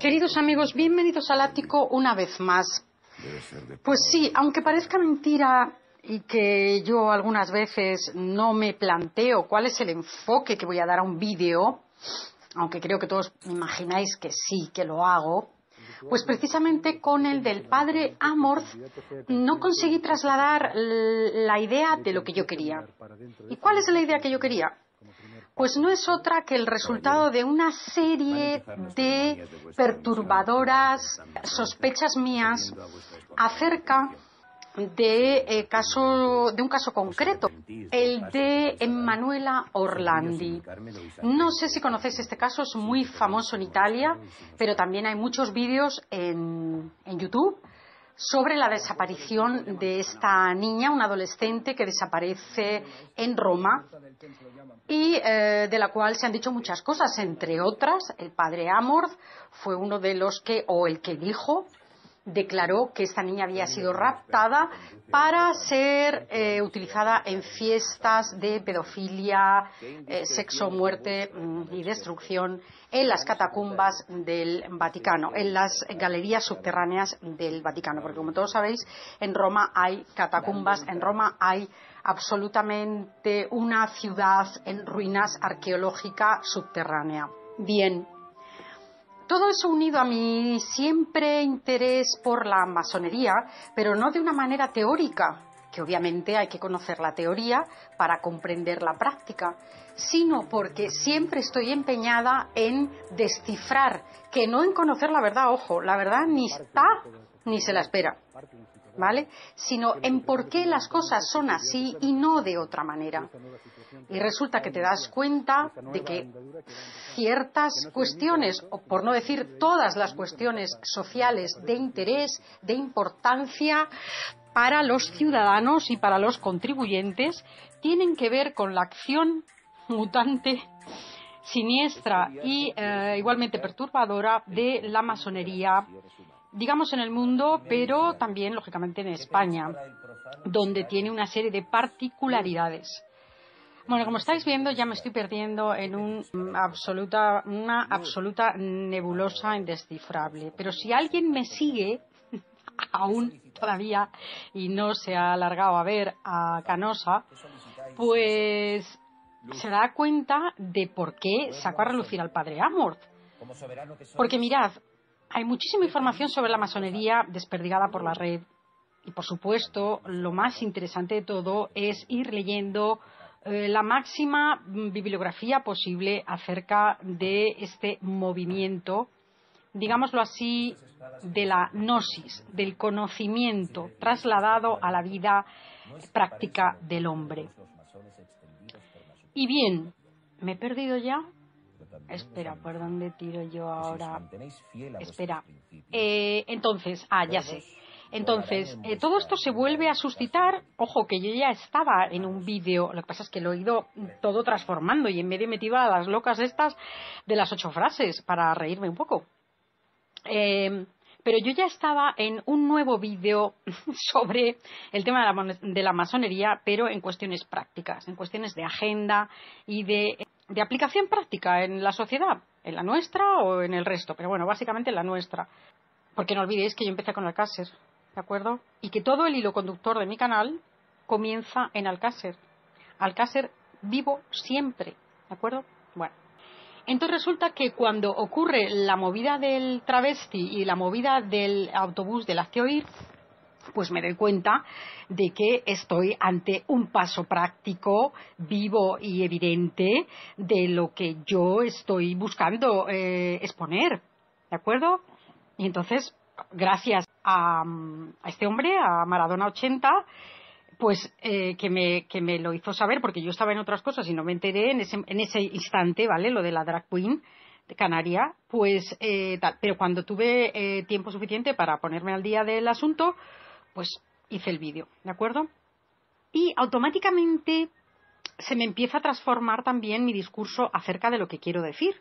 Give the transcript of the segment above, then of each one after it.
Queridos amigos, bienvenidos al ático una vez más. Pues sí, aunque parezca mentira y que yo algunas veces no me planteo cuál es el enfoque que voy a dar a un vídeo, aunque creo que todos imagináis que sí, que lo hago, pues precisamente con el del padre Amorth no conseguí trasladar la idea de lo que yo quería. ¿Y cuál es la idea que yo quería? pues no es otra que el resultado de una serie de perturbadoras sospechas mías acerca de, eh, caso, de un caso concreto, el de Emanuela Orlandi. No sé si conocéis este caso, es muy famoso en Italia, pero también hay muchos vídeos en, en YouTube sobre la desaparición de esta niña, una adolescente que desaparece en Roma y eh, de la cual se han dicho muchas cosas, entre otras, el padre Amor fue uno de los que, o el que dijo, declaró que esta niña había sido raptada para ser eh, utilizada en fiestas de pedofilia, eh, sexo, muerte mm, y destrucción en las catacumbas del Vaticano, en las galerías subterráneas del Vaticano. Porque como todos sabéis, en Roma hay catacumbas, en Roma hay absolutamente una ciudad en ruinas arqueológica subterránea. Bien, todo eso unido a mi siempre interés por la masonería, pero no de una manera teórica, que obviamente hay que conocer la teoría para comprender la práctica, sino porque siempre estoy empeñada en descifrar, que no en conocer la verdad, ojo, la verdad ni está ni se la espera. ¿vale? Sino en por qué las cosas son así y no de otra manera. Y resulta que te das cuenta de que ciertas cuestiones, o por no decir todas las cuestiones sociales de interés, de importancia para los ciudadanos y para los contribuyentes, tienen que ver con la acción mutante siniestra y eh, igualmente perturbadora de la masonería digamos, en el mundo, pero también, lógicamente, en España, donde tiene una serie de particularidades. Bueno, como estáis viendo, ya me estoy perdiendo en un absoluta, una absoluta nebulosa indescifrable. Pero si alguien me sigue, aún todavía, y no se ha alargado a ver a Canosa, pues se da cuenta de por qué sacó a relucir al padre Amorth, Porque mirad, hay muchísima información sobre la masonería desperdigada por la red. Y por supuesto, lo más interesante de todo es ir leyendo eh, la máxima mm, bibliografía posible acerca de este movimiento, digámoslo así, de la gnosis, del conocimiento trasladado a la vida práctica del hombre. Y bien, ¿me he perdido ya? Espera, ¿por dónde tiro yo ahora? Espera. Eh, entonces, ah, ya sé. Entonces, eh, todo esto se vuelve a suscitar. Ojo, que yo ya estaba en un vídeo. Lo que pasa es que lo he ido todo transformando y en medio he metido a las locas estas de las ocho frases para reírme un poco. Em, pero yo ya estaba en un nuevo vídeo sobre el tema de la masonería, pero en cuestiones prácticas, en cuestiones de agenda y de de aplicación práctica en la sociedad, en la nuestra o en el resto, pero bueno, básicamente en la nuestra. Porque no olvidéis que yo empecé con Alcácer, ¿de acuerdo? Y que todo el hilo conductor de mi canal comienza en Alcácer. Alcácer vivo siempre, ¿de acuerdo? Bueno. Entonces resulta que cuando ocurre la movida del travesti y la movida del autobús de la oír pues me doy cuenta de que estoy ante un paso práctico, vivo y evidente de lo que yo estoy buscando eh, exponer. ¿De acuerdo? Y entonces, gracias a, este hombre, a Maradona 80, pues eh, que, me, que me lo hizo saber, porque yo estaba en otras cosas y no me enteré en ese, en ese instante, ¿vale? Lo de la drag queen de canaria, pues, eh, pero cuando tuve tiempo suficiente para ponerme al día del asunto, pues hice el vídeo, ¿de acuerdo? Y automáticamente se me empieza a transformar también mi discurso acerca de lo que quiero decir.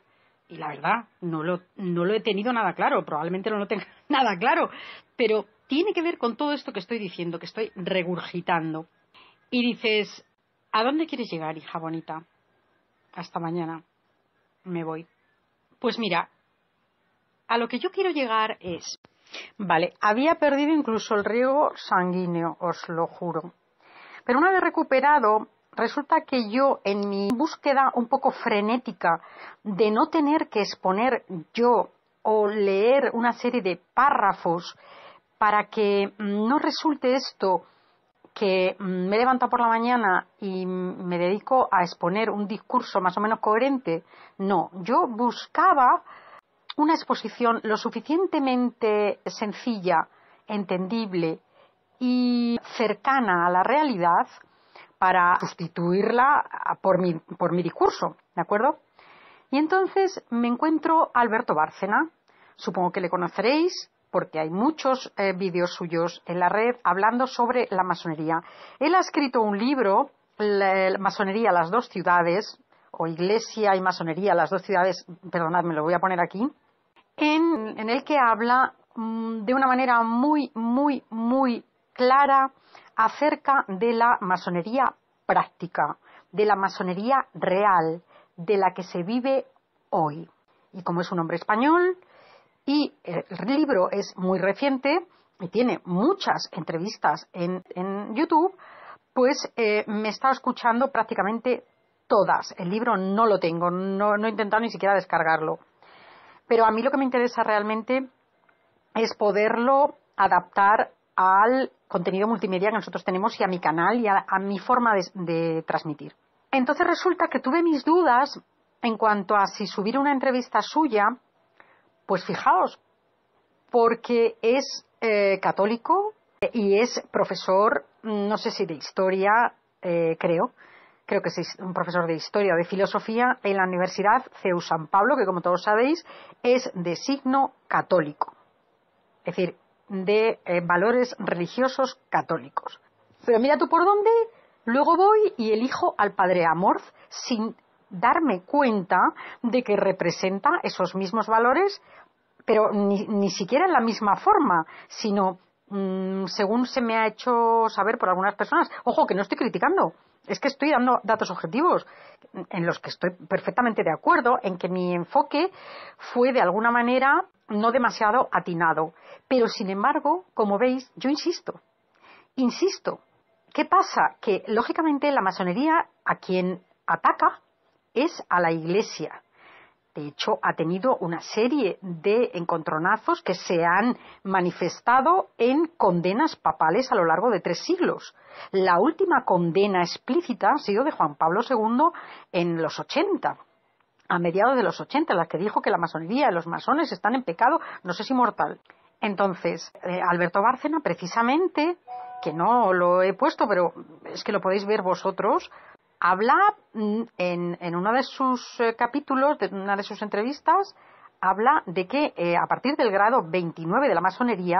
Y la verdad, no lo, he tenido nada claro, probablemente no lo tenga nada claro, pero tiene que ver con todo esto que estoy diciendo, que estoy regurgitando. Y dices, ¿a dónde quieres llegar, hija bonita? Hasta mañana. Me voy. Pues mira, a lo que yo quiero llegar es, Vale, había perdido incluso el riego sanguíneo, os lo juro. Pero una vez recuperado, resulta que yo en mi búsqueda un poco frenética de no tener que exponer yo o leer una serie de párrafos para que mm, no resulte esto que mm, me levantado por la mañana y me dedico a exponer un discurso más o menos coherente. No, yo buscaba una exposición lo suficientemente sencilla, entendible y cercana a la realidad para sustituirla por mi, por mi discurso, ¿de acuerdo? Y entonces me encuentro Alberto Bárcena, supongo que le conoceréis porque hay muchos eh, vídeos suyos en la red hablando sobre la masonería. Él ha escrito un libro, Masonería, las dos ciudades, o Iglesia y Masonería, las dos ciudades, perdonadme, lo voy a poner aquí, en, el que habla mm, de una manera muy, muy, muy clara acerca de la masonería práctica, de la masonería real, de la que se vive hoy. Y como es un hombre español, y el libro es muy reciente y tiene muchas entrevistas en, en YouTube, pues eh, me está escuchando prácticamente todas. El libro no lo tengo, no he intentado ni siquiera descargarlo. Pero a mí lo que me interesa realmente es poderlo adaptar al contenido multimedia que nosotros tenemos y a mi canal y a, mi forma de, transmitir. Entonces resulta que tuve mis dudas en cuanto a si subir una entrevista suya, pues fijaos, porque es eh, católico y es profesor, mm, no sé si de historia, eh, creo, creo que es un profesor de historia o de filosofía en la Universidad CEU San Pablo, que como todos sabéis es de signo católico, es decir, de eh, valores religiosos católicos. Pero mira tú por dónde, luego voy y elijo al padre Amorz sin darme cuenta de que representa esos mismos valores, pero ni siquiera en la misma forma, sino mm, según se me ha hecho saber por algunas personas. Ojo, que no estoy criticando, es que estoy dando datos objetivos en los que estoy perfectamente de acuerdo, en que mi enfoque fue de alguna manera no demasiado atinado. Pero sin embargo, como veis, yo insisto, insisto. ¿Qué pasa? Que lógicamente la masonería a quien ataca es a la Iglesia, de hecho, ha tenido una serie de encontronazos que se han manifestado en condenas papales a lo largo de tres siglos. La última condena explícita ha sido de Juan Pablo II en los 80, a mediados de los 80, la que dijo que la masonería y los masones están en pecado, no sé si mortal. Entonces, eh, Alberto Bárcena, precisamente, que no lo he puesto, pero es que lo podéis ver vosotros, habla mm, en, uno de sus eh, capítulos, de una de sus entrevistas, habla de que eh, a partir del grado 29 de la masonería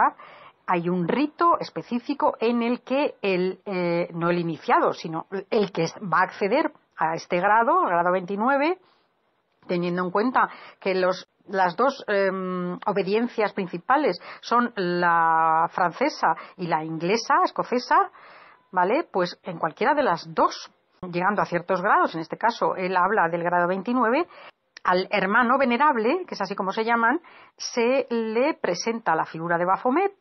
hay un rito específico en el que eh, no el iniciado, sino el que va a acceder a este grado, al grado 29, teniendo en cuenta que las dos em, obediencias principales son la francesa y la inglesa, escocesa, ¿vale? Pues en cualquiera de las dos llegando a ciertos grados, en este caso él habla del grado 29, al hermano venerable, que es así como se llaman, se le presenta la figura de Bafomet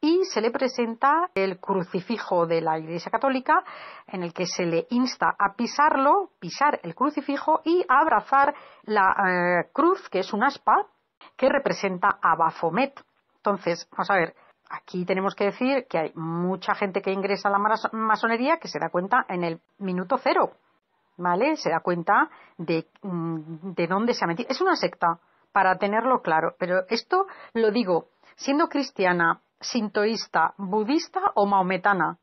y se le presenta el crucifijo de la Iglesia Católica, en el que se le insta a pisarlo, pisar el crucifijo y a abrazar la eh, cruz, que es un aspa, que representa a Bafomet. Entonces, vamos a ver, aquí tenemos que decir que hay mucha gente que ingresa a la masonería que se da cuenta en el minuto cero, ¿vale? Se da cuenta mm, de, dónde se ha metido. Es una secta, para tenerlo claro, pero esto lo digo siendo cristiana, sintoísta, budista o maometana,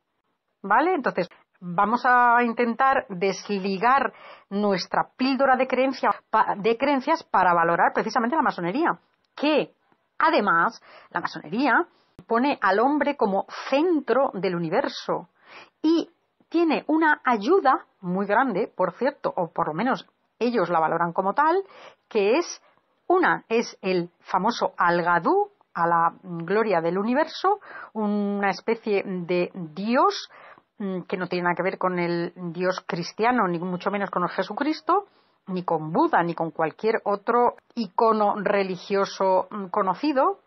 ¿vale? Entonces, vamos a intentar desligar nuestra píldora de, de creencias para valorar precisamente la masonería, que además la masonería pone al hombre como centro del universo y tiene una ayuda muy grande, por cierto, o por lo menos ellos la valoran como tal, que es una, es el famoso Algadú, a la gloria del universo, una especie de dios mm, que no tiene nada que ver con el dios cristiano, ni mucho menos con el Jesucristo, ni con Buda, ni con cualquier otro icono religioso mm, conocido,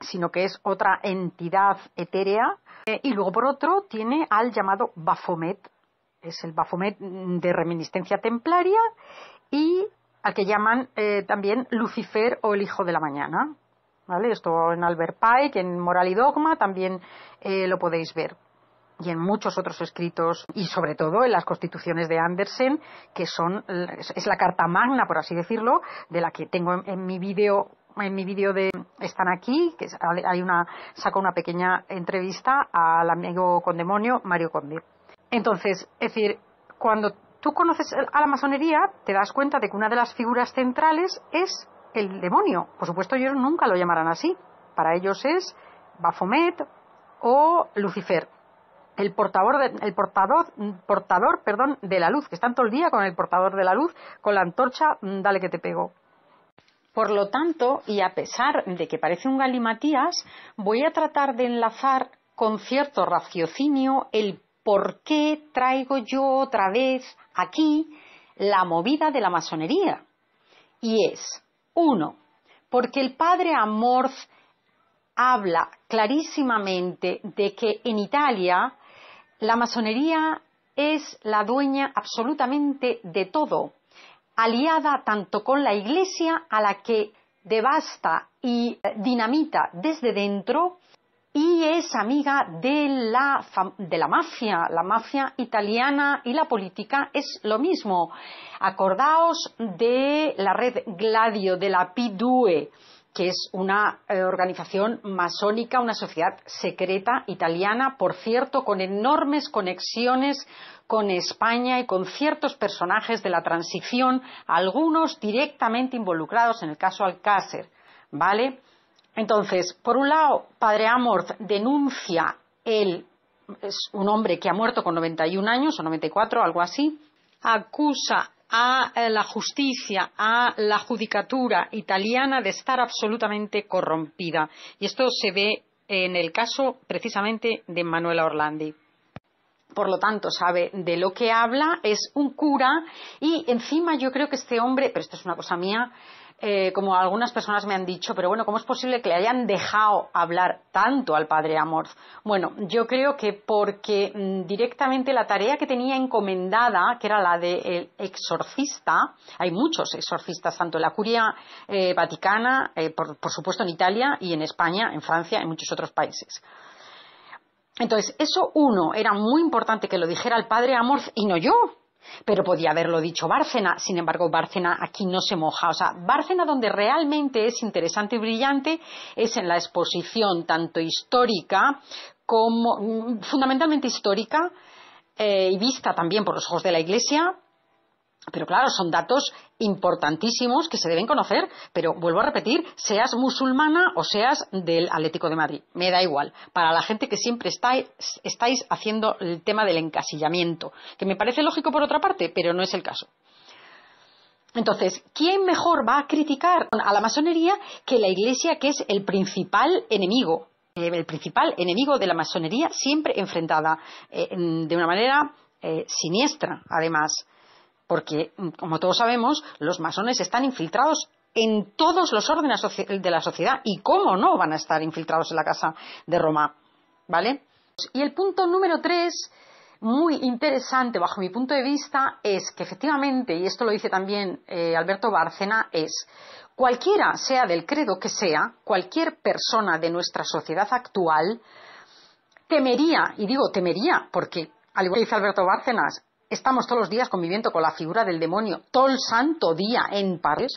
sino que es otra entidad etérea. Eh, y luego, por otro, tiene al llamado Baphomet, es el BafoMet de reminiscencia templaria, y al que llaman eh, también Lucifer o el Hijo de la Mañana. ¿Vale? Esto en Albert Pike, en Moral y Dogma, también eh, lo podéis ver. Y en muchos otros escritos, y sobre todo en las constituciones de Andersen, que son, es la carta magna, por así decirlo, de la que tengo en, en mi vídeo en mi vídeo de están aquí, que hay una saco una pequeña entrevista al amigo con demonio Mario Conde. Entonces, es decir, cuando tú conoces a la masonería, te das cuenta de que una de las figuras centrales es el demonio. Por supuesto, ellos nunca lo llamarán así. Para ellos es Baphomet o Lucifer. El portador, el portador, portador perdón, de la luz, que están todo el día con el portador de la luz, con la antorcha, mm, dale que te pego. Por lo tanto, y a pesar de que parece un galimatías, voy a tratar de enlazar con cierto raciocinio el por qué traigo yo otra vez aquí la movida de la masonería. Y es, uno, porque el padre Amorth habla clarísimamente de que en Italia la masonería es la dueña absolutamente de todo, aliada tanto con la Iglesia, a la que devasta y eh, dinamita desde dentro, y es amiga de la, mafia, la mafia italiana y la política es lo mismo. Acordaos de la red Gladio, de la Pidue, que es una eh, organización masónica, una sociedad secreta italiana, por cierto, con enormes conexiones con España y con ciertos personajes de la transición, algunos directamente involucrados en el caso Alcácer, ¿vale? Entonces, por un lado, Padre Amorth denuncia él es un hombre que ha muerto con 91 años o 94, algo así, acusa a eh, la justicia, a la judicatura italiana de estar absolutamente corrompida. Y esto se ve en el caso precisamente de Manuela Orlandi por lo tanto sabe de lo que habla, es un cura y encima yo creo que este hombre, pero esto es una cosa mía, eh, como algunas personas me han dicho, pero bueno, ¿cómo es posible que le hayan dejado hablar tanto al padre Amorz? Bueno, yo creo que porque mm, directamente la tarea que tenía encomendada, que era la del exorcista, hay muchos exorcistas, tanto en la curia eh, vaticana, eh, por, supuesto en Italia y en España, en Francia, y en muchos otros países. Entonces, eso uno, era muy importante que lo dijera el padre Amorz y no yo, pero podía haberlo dicho Bárcena, sin embargo, Bárcena aquí no se moja. O sea, Bárcena donde realmente es interesante y brillante es en la exposición tanto histórica como mm, fundamentalmente histórica eh, y vista también por los ojos de la Iglesia, pero claro, son datos importantísimos que se deben conocer, pero vuelvo a repetir, seas musulmana o seas del Atlético de Madrid, me da igual. Para la gente que siempre estáis haciendo el tema del encasillamiento, que me parece lógico por otra parte, pero no es el caso. Entonces, ¿quién mejor va a criticar a la masonería que la Iglesia, que es el principal enemigo? El principal enemigo de la masonería, siempre enfrentada eh, de una manera eh, siniestra, además porque, mm, como todos sabemos, los masones están infiltrados en todos los órdenes de la sociedad. ¿Y cómo no van a estar infiltrados en la Casa de Roma? ¿Vale? Y el punto número tres, muy interesante bajo mi punto de vista, es que efectivamente, y esto lo dice también eh, Alberto Bárcena, es cualquiera sea del credo que sea, cualquier persona de nuestra sociedad actual temería, y digo temería, porque al igual que dice Alberto Bárcenas, estamos todos los días conviviendo con la figura del demonio, todo el santo día en París,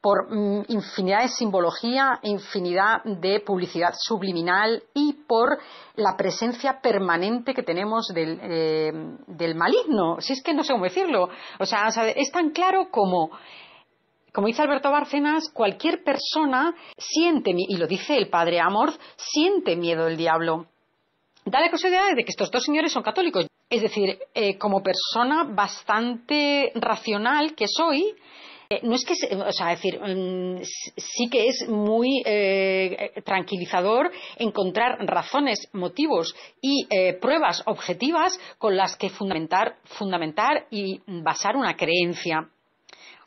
por mm, infinidad de simbología, infinidad de publicidad subliminal y por la presencia permanente que tenemos del, eh, maligno. Si es que no sé cómo decirlo. O sea, es tan claro como. Como dice Alberto Barcenas, cualquier persona siente, y lo dice el padre Amor, siente miedo del diablo. Dale la curiosidad de que estos dos señores son católicos. Es decir, eh, como persona bastante racional que soy, eh, no es que, o sea, decir, mm, sí que es muy eh, tranquilizador encontrar razones, motivos y pruebas objetivas con las que fundamentar, y basar una creencia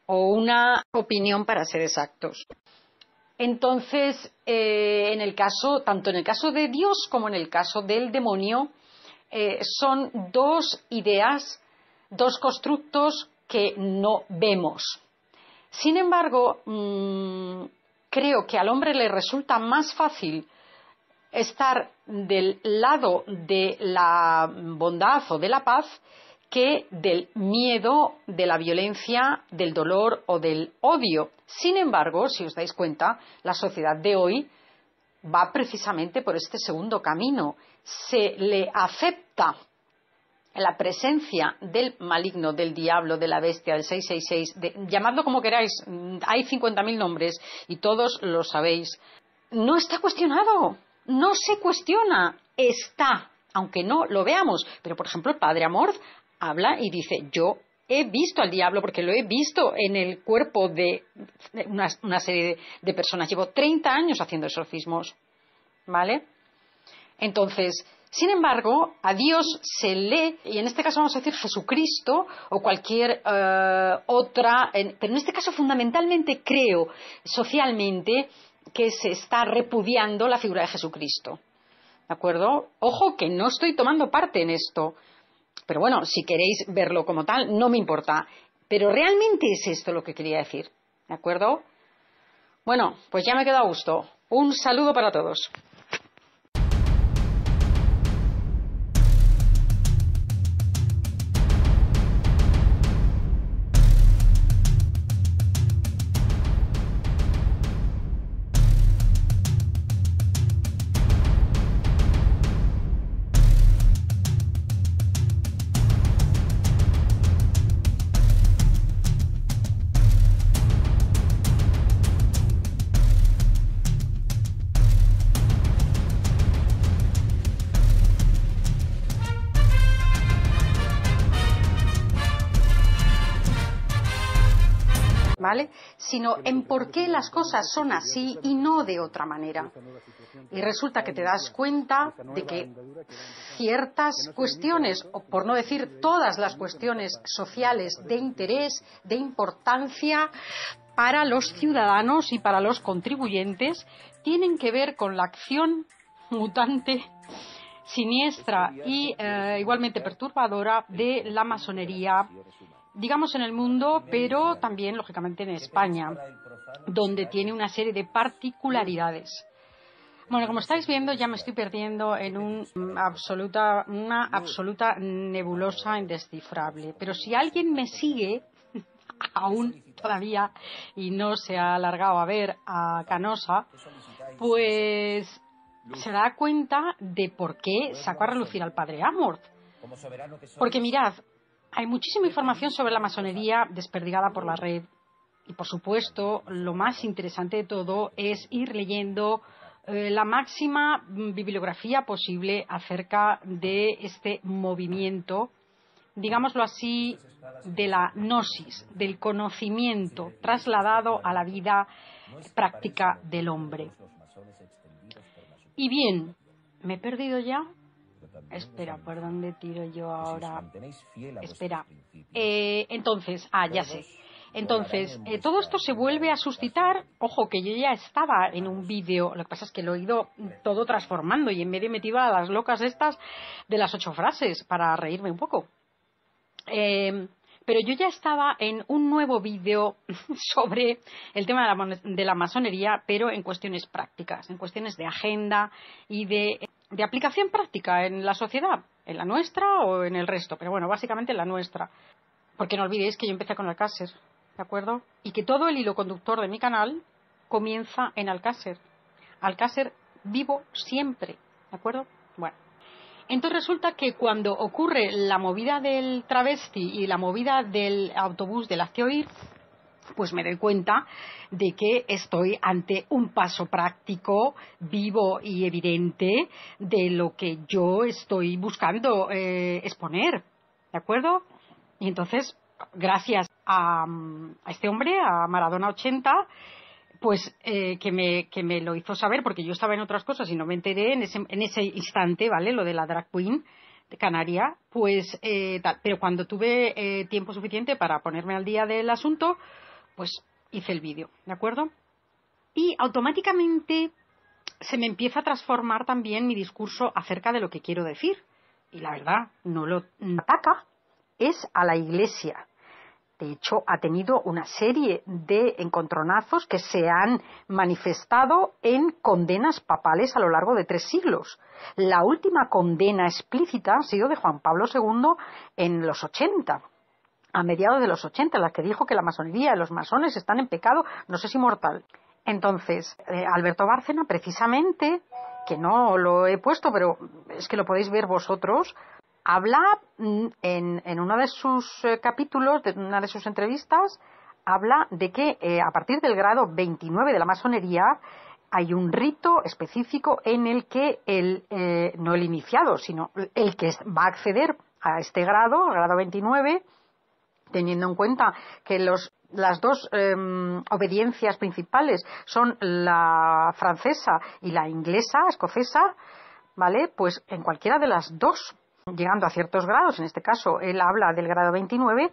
o una opinión para ser exactos. Entonces, en el caso, tanto en el caso de Dios como en el caso del demonio, eh, son dos ideas, dos constructos que no vemos. Sin embargo, mm, creo que al hombre le resulta más fácil estar del lado de la bondad o de la paz que del miedo, de la violencia, del dolor o del odio. Sin embargo, si os dais cuenta, la sociedad de hoy va precisamente por este segundo camino. Se le acepta Está la presencia del maligno, del diablo, de la bestia, del 666, llamadlo como queráis, hay 50.000 nombres y todos lo sabéis, no está cuestionado, no se cuestiona, está, aunque no lo veamos. Pero, por ejemplo, el padre Amor habla y dice, yo he visto al diablo porque lo he visto en el cuerpo de una, serie de, de personas. Llevo 30 años haciendo exorcismos, ¿vale? Entonces, sin embargo, a Dios se le, y en este caso vamos a decir Jesucristo o cualquier eh, otra, pero en este caso fundamentalmente creo socialmente que se está repudiando la figura de Jesucristo. ¿De acuerdo? Ojo que no estoy tomando parte en esto. Pero bueno, si queréis verlo como tal, no me importa. Pero realmente es esto lo que quería decir. ¿De acuerdo? Bueno, pues ya me quedo a gusto. Un saludo para todos. en por qué las cosas son así y no de otra manera. Y resulta que te das cuenta de que ciertas cuestiones, o por no decir todas las cuestiones sociales de interés, de importancia para los ciudadanos y para los contribuyentes, tienen que ver con la acción mutante siniestra y eh, igualmente perturbadora de la masonería digamos en el mundo, pero también, lógicamente, en España, donde tiene una serie de particularidades. Bueno, como estáis viendo, ya me estoy perdiendo en un mm, absoluta, una absoluta nebulosa indescifrable. Pero si alguien me sigue, aún todavía, y no se ha alargado a ver a Canosa, pues se da cuenta de por qué sacó a relucir al padre Amort. Porque mirad, hay muchísima información sobre la masonería desperdigada por la red. Y por supuesto, lo más interesante de todo es ir leyendo eh, la máxima mm, bibliografía posible acerca de este movimiento, digámoslo así, de la gnosis, del conocimiento trasladado a la vida práctica del hombre. Y bien, ¿me he perdido ya? Espera, ¿por dónde tiro yo pues ahora? Espera. Eh, entonces, ah, ya sé. Entonces, eh, todo esto se vuelve a suscitar. Ojo, que yo ya estaba en un vídeo. Lo que pasa es que lo he ido todo transformando y en medio metido a las locas estas de las ocho frases para reírme un poco. Eh, pero yo ya estaba en un nuevo vídeo sobre el tema de la masonería, pero en cuestiones prácticas, en cuestiones de agenda y de de aplicación práctica en la sociedad, en la nuestra o en el resto, pero bueno, básicamente en la nuestra. Porque no olvidéis que yo empecé con Alcácer, ¿de acuerdo? Y que todo el hilo conductor de mi canal comienza en Alcácer. Alcácer vivo siempre, ¿de acuerdo? Bueno. Entonces resulta que cuando ocurre la movida del travesti y la movida del autobús de la pues me doy cuenta de que estoy ante un paso práctico, vivo y evidente de lo que yo estoy buscando eh, exponer. ¿De acuerdo? Y entonces, gracias a, este hombre, a Maradona 80, pues eh, que, me, lo hizo saber, porque yo estaba en otras cosas y no me enteré en ese, en ese instante, ¿vale? Lo de la drag queen de canaria, pues eh, Pero cuando tuve tiempo suficiente para ponerme al día del asunto, pues hice el vídeo, ¿de acuerdo? Y automáticamente se me empieza a transformar también mi discurso acerca de lo que quiero decir. Y la verdad, no lo ataca, es a la iglesia. De hecho, ha tenido una serie de encontronazos que se han manifestado en condenas papales a lo largo de tres siglos. La última condena explícita ha sido de Juan Pablo II en los 80 a mediados de los 80, la que dijo que la masonería y los masones están en pecado, no sé si mortal. Entonces, eh, Alberto Bárcena, precisamente, que no lo he puesto, pero es que lo podéis ver vosotros, habla mm, en, en uno de sus eh, capítulos, de una de sus entrevistas, habla de que eh, a partir del grado 29 de la masonería hay un rito específico en el que el, no el iniciado, sino el que va a acceder a este grado, al grado 29, teniendo en cuenta que las dos em, obediencias principales son la francesa y la inglesa, escocesa, ¿vale? Pues en cualquiera de las dos, llegando a ciertos grados, en este caso él habla del grado 29,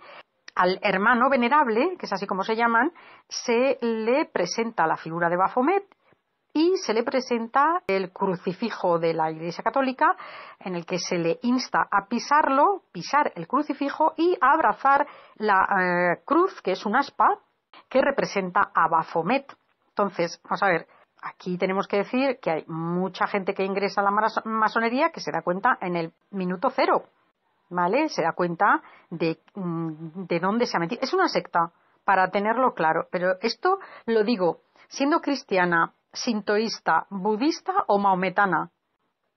al hermano venerable, que es así como se llaman, se le presenta la figura de Baphomet y se le presenta el crucifijo de la Iglesia Católica en el que se le insta a pisarlo, pisar el crucifijo y abrazar la eh, cruz, que es un aspa, que representa a Bafomet. Entonces, vamos a ver, aquí tenemos que decir que hay mucha gente que ingresa a la masonería que se da cuenta en el minuto cero, ¿vale? Se da cuenta de, mm, de dónde se ha metido. Es una secta, para tenerlo claro, pero esto lo digo siendo cristiana sintoísta, budista o maometana.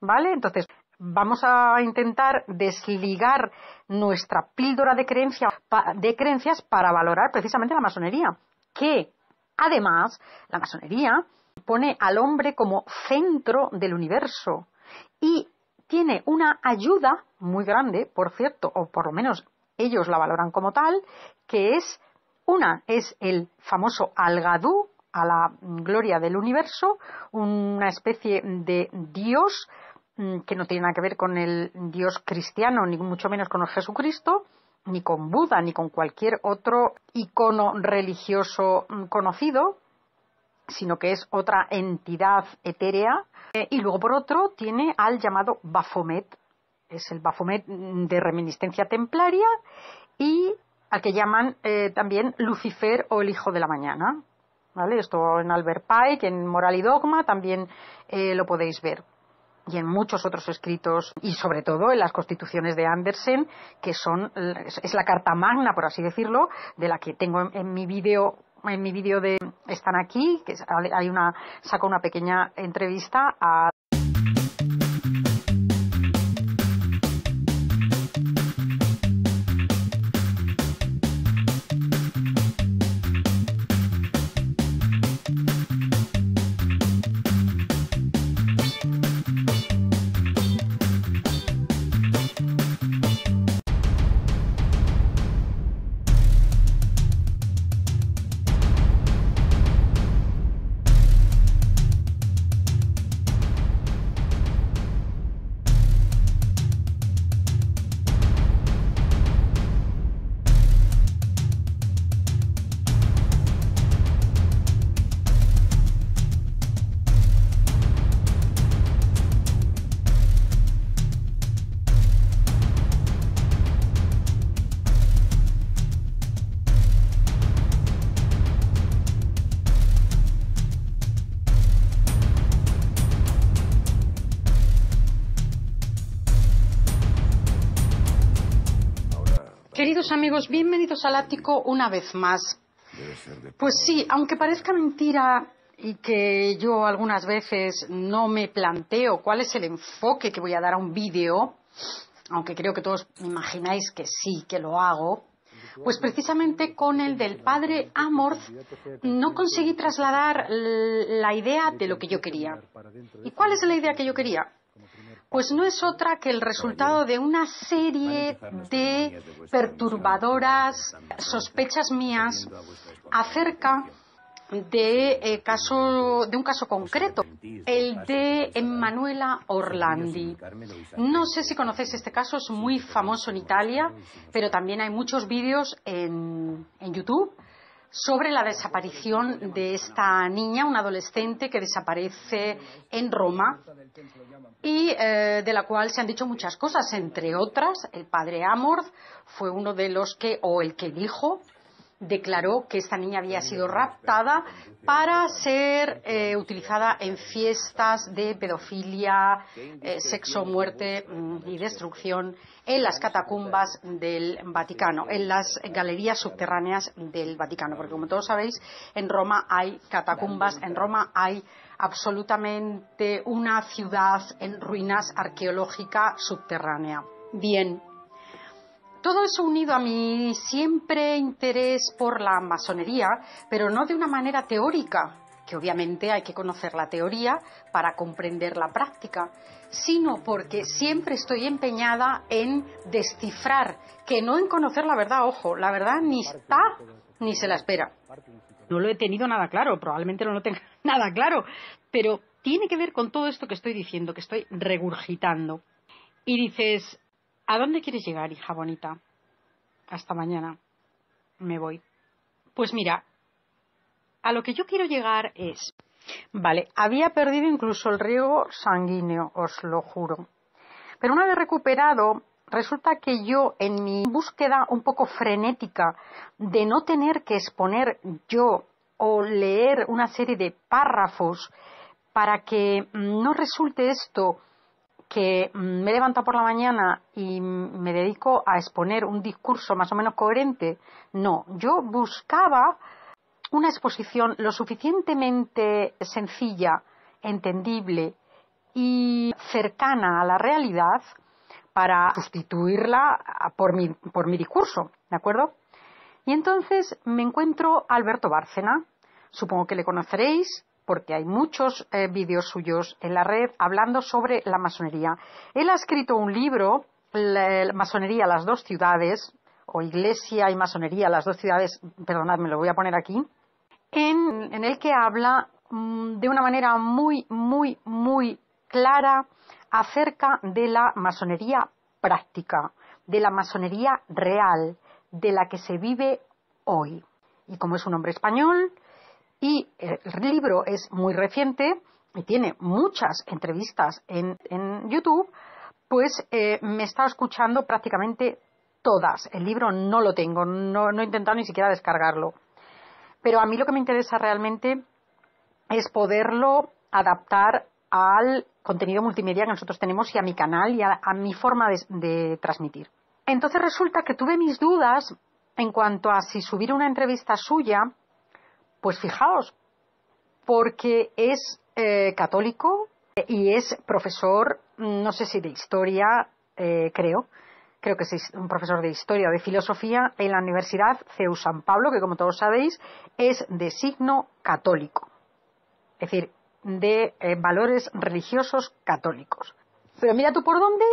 ¿Vale? Entonces, vamos a intentar desligar nuestra píldora de, de creencias para valorar precisamente la masonería, que además la masonería pone al hombre como centro del universo y tiene una ayuda muy grande, por cierto, o por lo menos ellos la valoran como tal, que es una, es el famoso Algadú, a la gloria del universo, una especie de Dios mm, que no tiene nada que ver con el Dios cristiano, ni mucho menos con Jesucristo, ni con Buda, ni con cualquier otro icono religioso mm, conocido, sino que es otra entidad etérea. Eh, y luego, por otro, tiene al llamado Baphomet, es el Baphomet mm, de reminiscencia templaria, y al que llaman eh, también Lucifer o el Hijo de la Mañana. ¿vale? Esto en Albert Pike, en Moral y Dogma también eh, lo podéis ver y en muchos otros escritos y sobre todo en las constituciones de Andersen que son es la carta magna por así decirlo de la que tengo en, mi vídeo en mi vídeo de están aquí que hay una saco una pequeña entrevista a amigos, bienvenidos al ático una vez más. Pues sí, aunque parezca mentira y que yo algunas veces no me planteo cuál es el enfoque que voy a dar a un vídeo, aunque creo que todos imagináis que sí, que lo hago, pues precisamente con el del padre Amorth no conseguí trasladar la idea de lo que yo quería. ¿Y cuál es la idea que yo quería? pues no es otra que el resultado de una serie de perturbadoras sospechas mías acerca de, eh, caso, de un caso concreto, el de Emanuela Orlandi. No sé si conocéis este caso, es muy famoso en Italia, pero también hay muchos vídeos en, en YouTube sobre la desaparición de esta niña, una adolescente que desaparece en Roma y eh, de la cual se han dicho muchas cosas, entre otras, el padre Amor fue uno de los que, o el que dijo, declaró que esta niña había sido raptada para ser eh, utilizada en fiestas de pedofilia, eh, sexo, muerte mm, y este destrucción en las catacumbas del este Vaticano, en este las galerías subterráneas del Vaticano. Porque como todos sabéis, en Roma hay catacumbas, en Roma hay absolutamente una ciudad en ruinas arqueológica subterránea. Bien, todo eso unido a mi siempre interés por la masonería, pero no de una manera teórica, que obviamente hay que conocer la teoría para comprender la práctica, sino porque siempre estoy empeñada en descifrar, que no en conocer la verdad, ojo, la verdad ni está ni se la espera. No lo he tenido nada claro, probablemente no lo tenga nada claro, pero tiene que ver con todo esto que estoy diciendo, que estoy regurgitando. Y dices, ¿A dónde quieres llegar, hija bonita? Hasta mañana. Me voy. Pues mira, a lo que yo quiero llegar es. Vale, había perdido incluso el riego sanguíneo, os lo juro. Pero una vez recuperado, resulta que yo en mi búsqueda un poco frenética de no tener que exponer yo o leer una serie de párrafos para que no resulte esto que me levanto por la mañana y me dedico a exponer un discurso más o menos coherente. No, yo buscaba una exposición lo suficientemente sencilla, entendible y cercana a la realidad para sustituirla por mi, por mi discurso, ¿de acuerdo? Y entonces me encuentro Alberto Bárcena, supongo que le conoceréis, porque hay muchos eh, vídeos suyos en la red hablando sobre la masonería. Él ha escrito un libro, Masonería, las dos ciudades, o Iglesia y Masonería, las dos ciudades, ...perdonadme, lo voy a poner aquí, en, el que habla mm, de una manera muy, muy, muy clara acerca de la masonería práctica, de la masonería real, de la que se vive hoy. Y como es un hombre español, y el libro es muy reciente y tiene muchas entrevistas en, YouTube, pues eh, me he estado escuchando prácticamente todas. El libro no lo tengo, no, he intentado ni siquiera descargarlo. Pero a mí lo que me interesa realmente es poderlo adaptar al contenido multimedia que nosotros tenemos y a mi canal y a, mi forma de, transmitir. Entonces resulta que tuve mis dudas en cuanto a si subir una entrevista suya pues fijaos, porque es eh, católico y es profesor, mm, no sé si de historia, eh, creo, creo que es un profesor de historia o de filosofía en la Universidad CEU San Pablo, que como todos sabéis es de signo católico, es decir, de eh, valores religiosos católicos. Pero mira tú por dónde,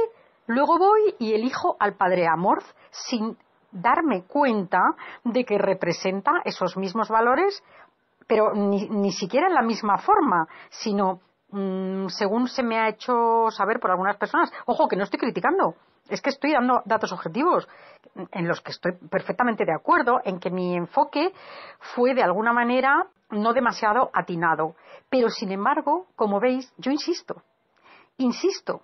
luego voy y elijo al padre Amorz sin darme cuenta de que representa esos mismos valores pero ni, ni siquiera en la misma forma, sino mm, según se me ha hecho saber por algunas personas. Ojo, que no estoy criticando, es que estoy dando datos objetivos en los que estoy perfectamente de acuerdo en que mi enfoque fue de alguna manera no demasiado atinado. Pero sin embargo, como veis, yo insisto, insisto.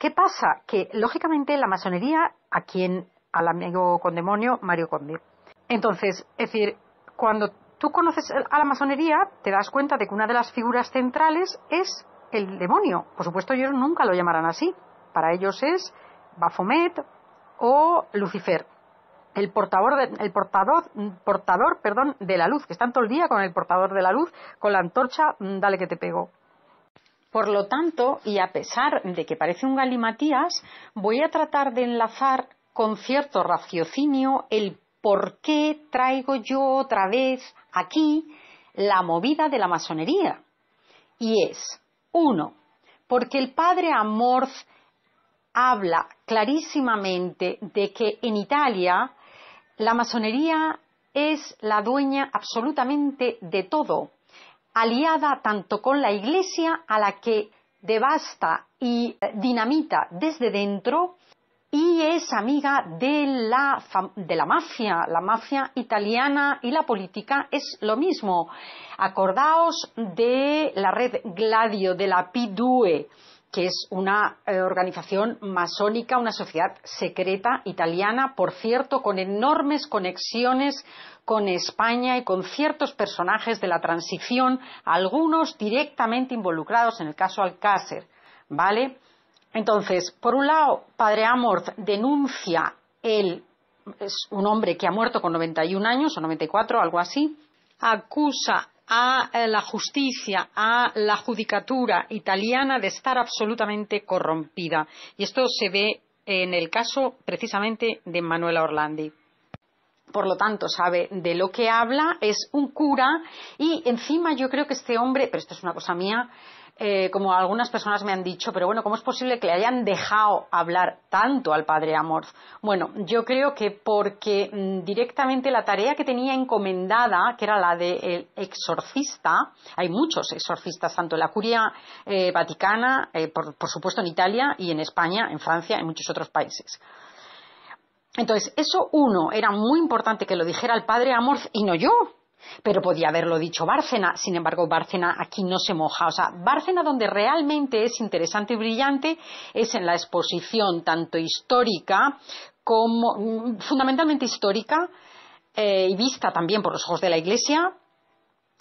¿Qué pasa? Que lógicamente la masonería a quien al amigo con demonio Mario Conde. Entonces, es decir, cuando tú conoces a la masonería, te das cuenta de que una de las figuras centrales es el demonio. Por supuesto, ellos nunca lo llamarán así. Para ellos es Baphomet o Lucifer. El portador, de, de la luz, que están todo el día con el portador de la luz, con la antorcha, mm, dale que te pego. Por lo tanto, y a pesar de que parece un galimatías, voy a tratar de enlazar con cierto raciocinio el ¿por qué traigo yo otra vez aquí la movida de la masonería? Y es, uno, porque el padre Amorth habla clarísimamente de que en Italia la masonería es la dueña absolutamente de todo, aliada tanto con la Iglesia a la que devasta y dinamita desde dentro y es amiga de la, de la mafia, la mafia italiana y la política es lo mismo. Acordaos de la red Gladio, de la Pidue, que es una eh, organización masónica, una sociedad secreta italiana, por cierto, con enormes conexiones con España y con ciertos personajes de la transición, algunos directamente involucrados en el caso Alcácer, ¿vale? Entonces, por un lado, Padre Amorth denuncia él es un hombre que ha muerto con 91 años o 94, algo así, acusa a eh, la justicia, a la judicatura italiana de estar absolutamente corrompida. Y esto se ve en el caso precisamente de Manuela Orlandi. Por lo tanto, sabe de lo que habla, es un cura y encima yo creo que este hombre, pero esto es una cosa mía, eh, como algunas personas me han dicho, pero bueno, ¿cómo es posible que le hayan dejado hablar tanto al padre Amorz? Bueno, yo creo que porque mm, directamente la tarea que tenía encomendada, que era la del exorcista, hay muchos exorcistas, tanto en la curia eh, vaticana, eh, por, supuesto en Italia y en España, en Francia, y en muchos otros países. Entonces, eso uno, era muy importante que lo dijera el padre Amorz y no yo, pero podía haberlo dicho Bárcena, sin embargo, Bárcena aquí no se moja. O sea, Bárcena donde realmente es interesante y brillante es en la exposición tanto histórica como mm, fundamentalmente histórica eh, y vista también por los ojos de la Iglesia,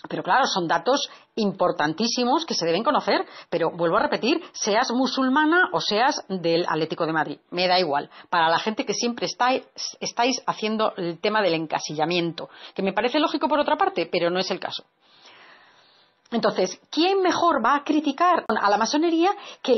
pero claro, son datos importantísimos que se deben conocer, pero vuelvo a repetir, seas musulmana o seas del Atlético de Madrid, me da igual. Para la gente que siempre estáis haciendo el tema del encasillamiento, que me parece lógico por otra parte, pero no es el caso. Entonces, ¿quién mejor va a criticar a la masonería que